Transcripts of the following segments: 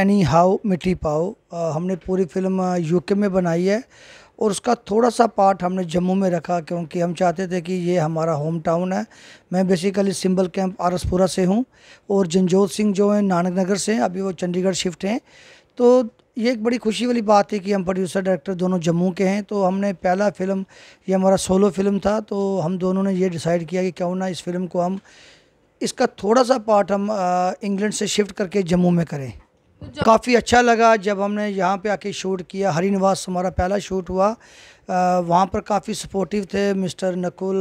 Any how मिठी पाओ हमने पूरी फिल्म यूके में बनाई है और उसका थोड़ा सा पार्ट हमने जम्मू में रखा क्योंकि हम चाहते थे कि ये हमारा होम टाउन है मैं बेसिकली सिंबल कैंप आरसपुरा से हूँ और जंजोत सिंह जो हैं नानक नगर से अभी वो चंडीगढ़ शिफ्ट हैं तो ये एक बड़ी खुशी वाली बात है कि हम प्रोड्यूसर डायरेक्टर दोनों जम्मू के हैं तो हमने पहला फिल्म ये हमारा सोलो फिल्म था तो हम दोनों ने ये डिसाइड किया कि क्यों ना इस फिल्म को हम इसका थोड़ा सा पार्ट हम इंग्लैंड से शिफ्ट करके जम्मू में करें काफ़ी अच्छा लगा जब हमने यहाँ पे आके शूट किया हरी निवास हमारा पहला शूट हुआ वहाँ पर काफ़ी सपोर्टिव थे मिस्टर नकुल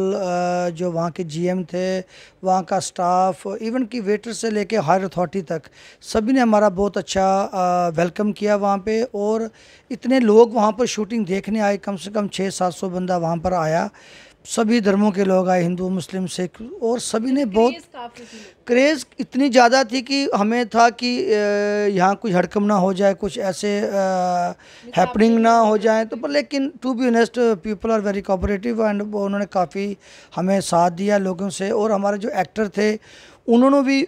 जो वहाँ के जीएम थे वहाँ का स्टाफ इवन की वेटर से लेके हायर अथॉरिटी तक सभी ने हमारा बहुत अच्छा वेलकम किया वहाँ पे और इतने लोग वहाँ पर शूटिंग देखने आए कम से कम छः सात सौ बंदा वहाँ पर आया सभी धर्मों के लोग आए हिंदू मुस्लिम सिख और सभी ने बहुत क्रेज़ इतनी ज़्यादा थी कि हमें था कि यहाँ कुछ हड़कम ना हो जाए कुछ ऐसे हैपनिंग ना हो जाए तो पर लेकिन to be honest people are very cooperative and उन्होंने काफ़ी हमें साथ दिया लोगों से और हमारे जो एक्टर थे उन्होंने भी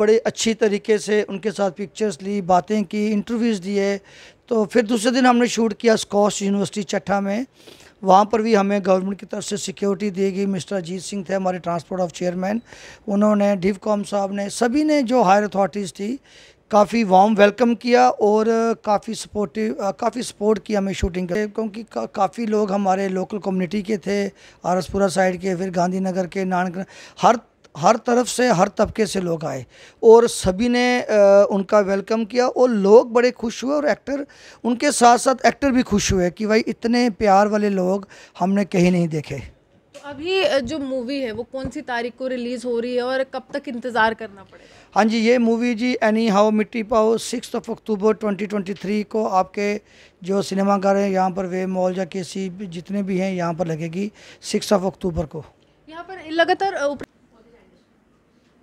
बड़े अच्छी तरीके से उनके साथ पिक्चर्स ली बातें की इंटरव्यूज़ दिए तो फिर दूसरे दिन हमने शूट किया स्कॉश यूनिवर्सिटी चट्ठा में वहाँ पर भी हमें गवर्नमेंट की तरफ से सिक्योरिटी दी गई मिस्टर अजीत सिंह थे हमारे ट्रांसपोर्ट ऑफ चेयरमैन उन्होंने डिव कॉम साहब ने सभी ने जो हायर अथॉरिटीज़ थी काफ़ी वार्म वेलकम किया और काफ़ी सपोर्टिव काफ़ी सपोर्ट किया हमें शूटिंग का क्योंकि का, काफ़ी लोग हमारे लोकल कम्युनिटी के थे आरसपुरा साइड के फिर गांधीनगर के नानक हर हर तरफ से हर तबके से लोग आए और सभी ने उनका वेलकम किया और लोग बड़े खुश हुए और एक्टर उनके साथ साथ एक्टर भी खुश हुए कि भाई इतने प्यार वाले लोग हमने कहीं नहीं देखे तो अभी जो मूवी है वो कौन सी तारीख को रिलीज़ हो रही है और कब तक इंतज़ार करना पड़ेगा हाँ जी ये मूवी जी एनी हाउ मिट्टी पाओ सिक्स ऑफ अक्टूबर 2023 को आपके जो सिनेमाघर हैं यहाँ पर वे मॉल या किसी जितने भी हैं यहाँ पर लगेगी सिक्स ऑफ अक्टूबर को यहाँ पर लगातार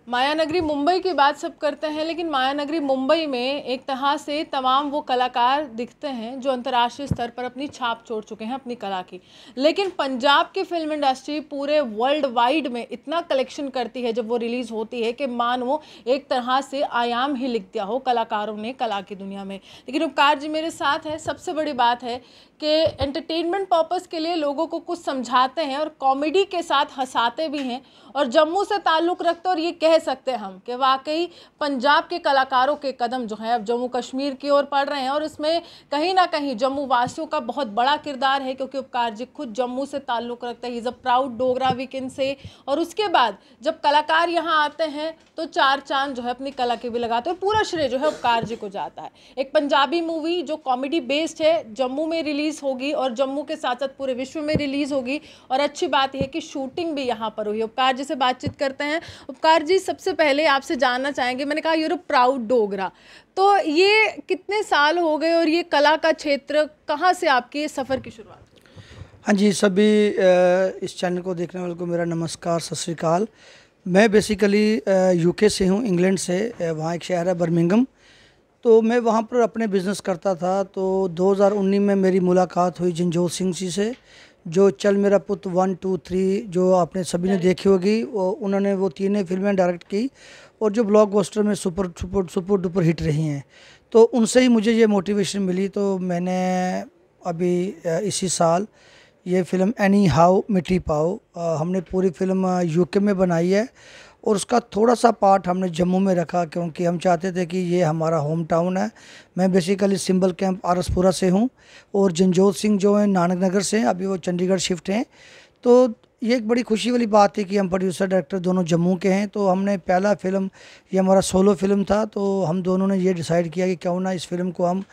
माया नगरी मुंबई की बात सब करते हैं लेकिन माया नगरी मुंबई में एक तरह से तमाम वो कलाकार दिखते हैं जो अंतर्राष्ट्रीय स्तर पर अपनी छाप छोड़ चुके हैं अपनी कला की लेकिन पंजाब की फिल्म इंडस्ट्री पूरे वर्ल्ड वाइड में इतना कलेक्शन करती है जब वो रिलीज़ होती है कि मानो एक तरह से आयाम ही लिख दिया हो कलाकारों ने कला की दुनिया में लेकिन उपकार जी मेरे साथ है सबसे बड़ी बात है कि एंटरटेनमेंट पर्पज़ के लिए लोगों को कुछ समझाते हैं और कॉमेडी के साथ हंसाते भी हैं और जम्मू से ताल्लुक़ रखते और ये कह कह सकते हैं हम कि वाकई पंजाब के कलाकारों के कदम जो हैं अब जम्मू कश्मीर की ओर पड़ रहे हैं और इसमें कहीं ना कहीं जम्मू वासियों का बहुत बड़ा किरदार है क्योंकि उपकार जी खुद जम्मू से ताल्लुक़ रखते हैं is a proud Dogra weekend से और उसके बाद जब कलाकार यहाँ आते हैं तो चार चांद जो है अपनी कला के भी लगाते हैं पूरा श्रेय जो है उपकार जी को जाता है एक पंजाबी मूवी जो कॉमेडी बेस्ड है जम्मू में रिलीज़ होगी और जम्मू के साथ साथ पूरे विश्व में रिलीज़ होगी और अच्छी बात यह कि शूटिंग भी यहाँ पर हुई उपकार जी से बातचीत करते हैं उपकार जी सबसे पहले आपसे जानना चाहेंगे मैंने कहा यूर प्राउड डोगरा तो ये कितने साल हो गए और ये कला का क्षेत्र कहाँ से आपके सफ़र की शुरुआत हाँ जी सभी इस चैनल को देखने वाले को मेरा नमस्कार सत श्रीकाल मैं बेसिकली यूके से हूँ इंग्लैंड से वहाँ एक शहर है बर्मिंगम तो मैं वहाँ पर अपने बिज़नेस करता था तो 2019 में मेरी मुलाकात हुई जिनजोत सिंह जी से जो चल मेरा पुत वन टू थ्री जो आपने सभी ने देखी होगी वो उन्होंने वो तीनों फिल्में डायरेक्ट की और जो ब्लॉक बोस्टर में super super super duper hit रही हैं तो उनसे ही मुझे ये मोटिवेशन मिली तो मैंने अभी इसी साल ये फिल्म एनी हाउ मिट्टी पाओ हमने पूरी फिल्म यूके में बनाई है और उसका थोड़ा सा पार्ट हमने जम्मू में रखा क्योंकि हम चाहते थे कि ये हमारा होम टाउन है मैं बेसिकली सिंबल कैंप आरसपुरा से हूँ और जंजोत सिंह जो हैं नानक नगर से अभी वो चंडीगढ़ शिफ्ट हैं तो ये एक बड़ी खुशी वाली बात थी कि हम प्रोड्यूसर डायरेक्टर दोनों जम्मू के हैं तो हमने पहला फिल्म ये हमारा सोलो फिल्म था तो हम दोनों ने ये डिसाइड किया कि क्यों ना इस फिल्म को हम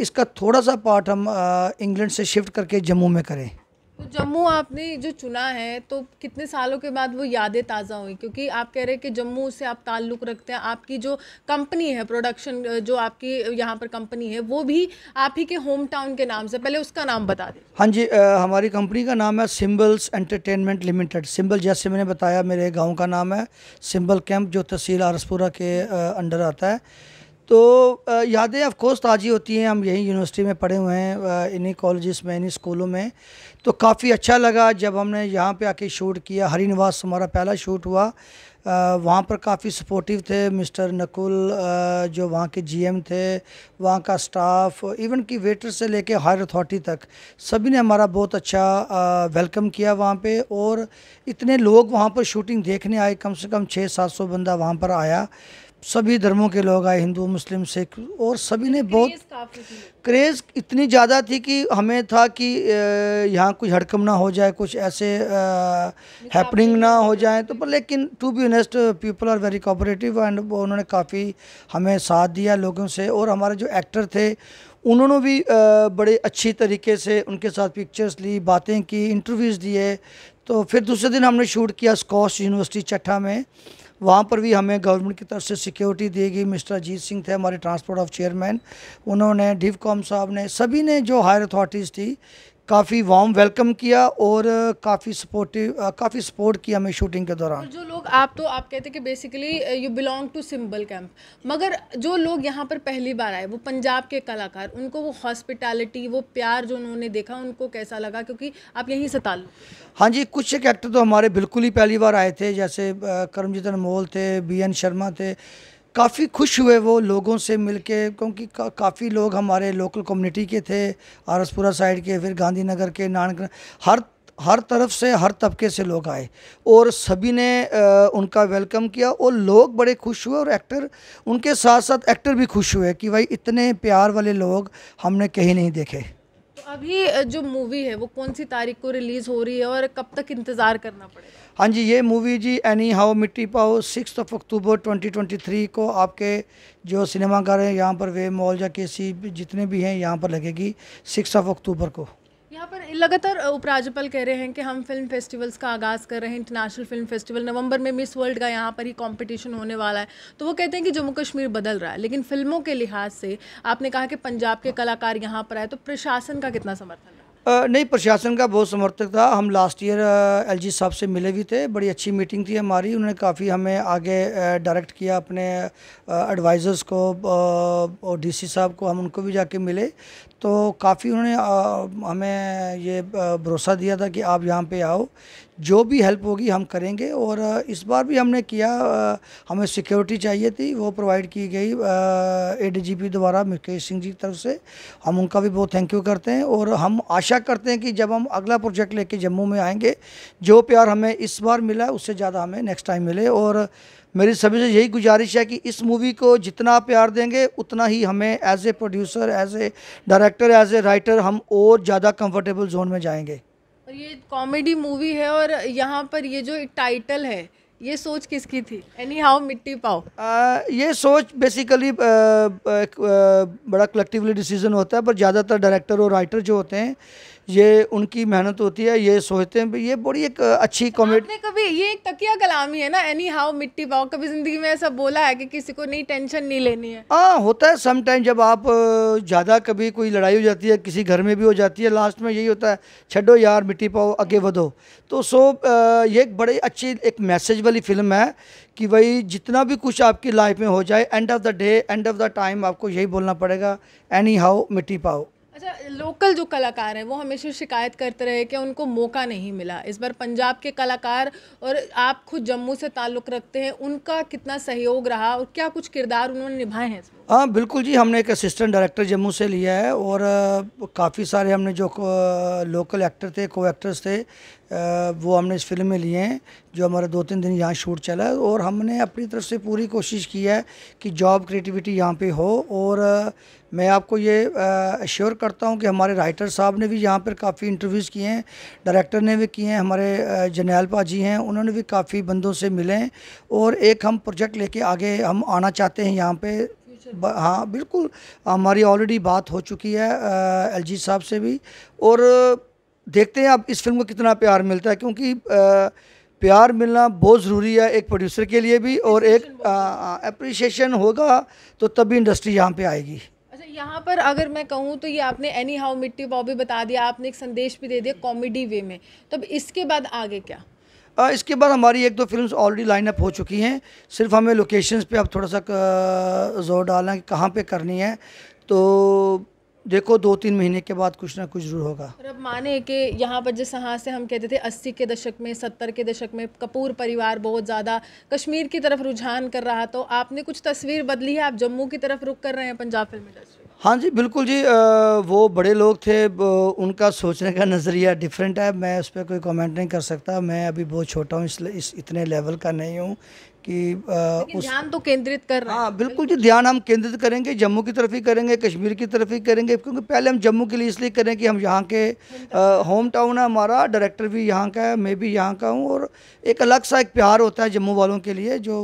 इसका थोड़ा सा पार्ट हम इंग्लैंड से शिफ्ट करके जम्मू में करें तो जम्मू आपने जो चुना है तो कितने सालों के बाद वो यादें ताज़ा हुई क्योंकि आप कह रहे हैं कि जम्मू से आप ताल्लुक़ रखते हैं आपकी जो कंपनी है प्रोडक्शन जो आपकी यहाँ पर कंपनी है वो भी आप ही के होम टाउन के नाम से पहले उसका नाम बता दें हाँ जी आ, हमारी कंपनी का नाम है सिम्बल्स एंटरटेनमेंट लिमिटेड सिम्बल जैसे मैंने बताया मेरे गाँव का नाम है सिम्बल कैंप जो तहसील आरसपुरा के अंडर आता है तो यादें ऑफकोर्स ताज़ी होती हैं हम यहीं यूनिवर्सिटी में पढ़े हुए हैं इन्हीं कॉलेज़ में इन्हीं स्कूलों में तो काफ़ी अच्छा लगा जब हमने यहाँ पे आके शूट किया हरी निवास हमारा पहला शूट हुआ वहाँ पर काफ़ी सपोर्टिव थे मिस्टर नकुल जो वहाँ के जीएम थे वहाँ का स्टाफ इवन की वेटर से लेके हायर अथॉरिटी तक सभी ने हमारा बहुत अच्छा वेलकम किया वहाँ पे और इतने लोग वहाँ पर शूटिंग देखने आए कम से कम छः सात सौ बंदा वहाँ पर आया सभी धर्मों के लोग आए हिंदू मुस्लिम सिख और सभी ने बहुत क्रेज़ इतनी ज़्यादा थी कि हमें था कि यहाँ कुछ हड़कम ना हो जाए कुछ ऐसे हैपनिंग ना हो जाए तो पर लेकिन to be honest people are very cooperative and उन्होंने काफ़ी हमें साथ दिया लोगों से और हमारे जो एक्टर थे उन्होंने भी बड़े अच्छी तरीके से उनके साथ पिक्चर्स ली बातें की इंटरव्यूज़ दिए तो फिर दूसरे दिन हमने शूट किया स्कॉश यूनिवर्सिटी चट्ठा में वहाँ पर भी हमें गवर्नमेंट की तरफ से सिक्योरिटी दी गई मिस्टर अजीत सिंह थे हमारे ट्रांसपोर्ट ऑफ चेयरमैन उन्होंने कॉम साहब ने सभी ने जो हायर अथॉरिटीज़ थी काफ़ी वार्म वेलकम किया और काफ़ी सपोर्टिव काफ़ी सपोर्ट किया हमें शूटिंग के दौरान तो जो लोग आप तो आप कहते हैं कि basically you belong to symbol camp मगर जो लोग यहाँ पर पहली बार आए वो पंजाब के कलाकार उनको वो हॉस्पिटैलिटी वो प्यार जो उन्होंने देखा उनको कैसा लगा क्योंकि आप यहीं से ताल हाँ जी कुछ एक एक्टर तो हमारे बिल्कुल ही पहली बार आए थे जैसे करमजीत अनमोल थे बी एन शर्मा थे काफ़ी खुश हुए वो लोगों से मिलके क्योंकि का, काफ़ी लोग हमारे लोकल कम्युनिटी के थे आरसपुरा साइड के फिर गांधीनगर के नानक हर हर तरफ से हर तबके से लोग आए और सभी ने आ, उनका वेलकम किया और लोग बड़े खुश हुए और एक्टर उनके साथ साथ एक्टर भी खुश हुए कि भाई इतने प्यार वाले लोग हमने कहीं नहीं देखे अभी जो मूवी है वो कौन सी तारीख को रिलीज़ हो रही है और कब तक इंतज़ार करना पड़ेगा हाँ जी ये मूवी जी एनी हाउ मिट्टी पाओ सिक्स ऑफ अक्टूबर 2023 को आपके जो सिनेमाघर हैं यहाँ पर वे मॉल या के जितने भी हैं यहाँ पर लगेगी सिक्स ऑफ अक्टूबर को यहाँ पर लगातार उपराज्यपाल कह रहे हैं कि हम फिल्म फेस्टिवल्स का आगाज़ कर रहे हैं इंटरनेशनल फिल्म फेस्टिवल नवंबर में मिस वर्ल्ड का यहाँ पर ही कंपटीशन होने वाला है तो वो कहते हैं कि जम्मू कश्मीर बदल रहा है लेकिन फिल्मों के लिहाज से आपने कहा कि पंजाब के कलाकार यहाँ पर आए तो प्रशासन का कितना समर्थन नहीं प्रशासन का बहुत समर्थक था हम लास्ट ईयर एलजी साहब से मिले भी थे बड़ी अच्छी मीटिंग थी हमारी उन्होंने काफ़ी हमें आगे डायरेक्ट किया अपने एडवाइज़र्स को और डीसी साहब को हम उनको भी जाके मिले तो काफ़ी उन्होंने हमें ये भरोसा दिया था कि आप यहाँ पे आओ जो भी हेल्प होगी हम करेंगे और इस बार भी हमने किया हमें सिक्योरिटी चाहिए थी वो प्रोवाइड की गई ए एडीजीपी द्वारा मुकेश सिंह जी की तरफ से हम उनका भी बहुत थैंक यू करते हैं और हम आशा करते हैं कि जब हम अगला प्रोजेक्ट लेके जम्मू में आएंगे जो प्यार हमें इस बार मिला उससे ज़्यादा हमें नेक्स्ट टाइम मिले और मेरी सभी से यही गुजारिश है कि इस मूवी को जितना प्यार देंगे उतना ही हमें as a producer as a director as a writer हम और ज़्यादा कम्फर्टेबल जोन में जाएंगे तो ये कॉमेडी मूवी है और यहाँ पर ये जो टाइटल है ये सोच किसकी थी एनी हाउ मिट्टी पाओ आ, ये सोच बेसिकली आ, आ, बड़ा कलेक्टिवली डिसीजन होता है पर ज़्यादातर डायरेक्टर और राइटर जो होते हैं ये उनकी मेहनत होती है ये सोचते हैं ये बड़ी एक अच्छी कॉमेडी तो आपने कभी ये एक तकिया कलामी है ना एनी हाउ मिट्टी पाओ कभी ज़िंदगी में ऐसा बोला है कि किसी को नहीं टेंशन नहीं लेनी है हाँ होता है समटाइम जब आप ज़्यादा कभी कोई लड़ाई हो जाती है किसी घर में भी हो जाती है लास्ट में यही होता है छडो यार मिट्टी पाओ आगे हम्म। बढ़ो तो सो ये एक बड़ी अच्छी एक मैसेज वाली फिल्म है कि भाई जितना भी कुछ आपकी लाइफ में हो जाए end of the day end of the time आपको यही बोलना पड़ेगा एनी हाउ मिट्टी पाओ अच्छा लोकल जो कलाकार हैं वो हमेशा शिकायत करते रहे कि उनको मौका नहीं मिला इस बार पंजाब के कलाकार और आप खुद जम्मू से ताल्लुक़ रखते हैं उनका कितना सहयोग रहा और क्या कुछ किरदार उन्होंने निभाए हैं इसमें हाँ बिल्कुल जी हमने एक असिस्टेंट डायरेक्टर जम्मू से लिया है और काफ़ी सारे हमने जो लोकल एक्टर थे को एक्टर्स थे वो हमने इस फिल्म में लिए हैं जो हमारा दो तीन दिन यहाँ शूट चला है और हमने अपनी तरफ से पूरी कोशिश की है कि जॉब क्रिएटिविटी यहाँ पे हो और मैं आपको ये एश्योर करता हूँ कि हमारे राइटर साहब ने भी यहाँ पर काफ़ी इंटरव्यूज़ किए हैं डायरेक्टर ने भी किए हैं हमारे जनैल पाजी हैं उन्होंने भी काफ़ी बंदों से मिले हैं और एक हम प्रोजेक्ट लेके आगे हम आना चाहते हैं यहाँ पर हाँ बिल्कुल हमारी ऑलरेडी बात हो चुकी है एल साहब से भी और देखते हैं अब इस फिल्म को कितना प्यार मिलता है क्योंकि आ, प्यार मिलना बहुत ज़रूरी है एक प्रोड्यूसर के लिए भी और एक अप्रिशिएशन होगा तो तभी इंडस्ट्री यहाँ पे आएगी अच्छा यहाँ पर अगर मैं कहूँ तो ये आपने एनी हाउ मिट्टी बॉबी बता दिया आपने एक संदेश भी दे दिया कॉमेडी वे में तो इसके बाद आगे क्या इसके बाद हमारी एक दो फिल्म ऑलरेडी लाइन अप हो चुकी हैं सिर्फ हमें लोकेशंस पे अब थोड़ा सा जोर डालना है कि कहाँ पे करनी है तो देखो दो तीन महीने के बाद कुछ ना कुछ जरूर होगा अब माने कि यहाँ पर जिस यहाँ से हम कहते थे अस्सी के दशक में सत्तर के दशक में कपूर परिवार बहुत ज़्यादा कश्मीर की तरफ रुझान कर रहा तो आपने कुछ तस्वीर बदली है आप जम्मू की तरफ रुक कर रहे हैं पंजाब फिल्म इंडस्ट्री हाँ जी बिल्कुल जी वो बड़े लोग थे उनका सोचने का नज़रिया डिफरेंट है मैं उस पर कोई कमेंट नहीं कर सकता मैं अभी बहुत छोटा हूँ इसलिए इस इतने लेवल का नहीं हूँ कि आ, उस ध्यान तो केंद्रित कर रहे हाँ बिल्कुल जी ध्यान हम केंद्रित करेंगे जम्मू की तरफ ही करेंगे कश्मीर की तरफ ही करेंगे क्योंकि पहले हम जम्मू के लिए इसलिए करें कि हम यहाँ के होम टाउन है हमारा डायरेक्टर भी यहाँ का है मैं भी यहाँ का हूँ और एक अलग सा एक प्यार होता है जम्मू वालों के लिए जो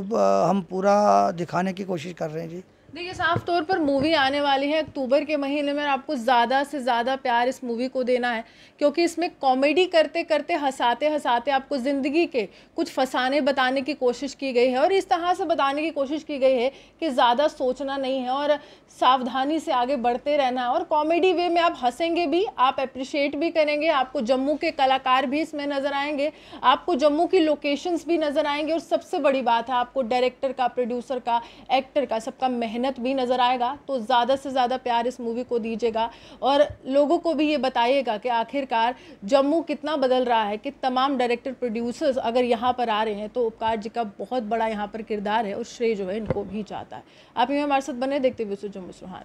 हम पूरा दिखाने की कोशिश कर रहे हैं जी देखिए साफ तौर पर मूवी आने वाली है अक्टूबर के महीने में आपको ज़्यादा से ज़्यादा प्यार इस मूवी को देना है क्योंकि इसमें कॉमेडी करते करते हंसाते हंसाते आपको ज़िंदगी के कुछ फसाने बताने की कोशिश की गई है और इस तरह से बताने की कोशिश की गई है कि ज़्यादा सोचना नहीं है और सावधानी से आगे बढ़ते रहना है और कॉमेडी वे में आप हंसेंगे भी आप अप्रिशिएट भी करेंगे आपको जम्मू के कलाकार भी इसमें नज़र आएंगे आपको जम्मू की लोकेशंस भी नज़र आएंगे और सबसे बड़ी बात है आपको डायरेक्टर का प्रोड्यूसर का एक्टर का सबका मेहनत मेहनत भी नज़र आएगा तो ज़्यादा से ज़्यादा प्यार इस मूवी को दीजिएगा और लोगों को भी ये बताइएगा कि आखिरकार जम्मू कितना बदल रहा है कि तमाम डायरेक्टर प्रोड्यूसर्स अगर यहाँ पर आ रहे हैं तो उपकार जी का बहुत बड़ा यहाँ पर किरदार है और श्रेय जो है इनको भी जाता है आप ही हमारे साथ बने देखते हुए जम्मू सुहान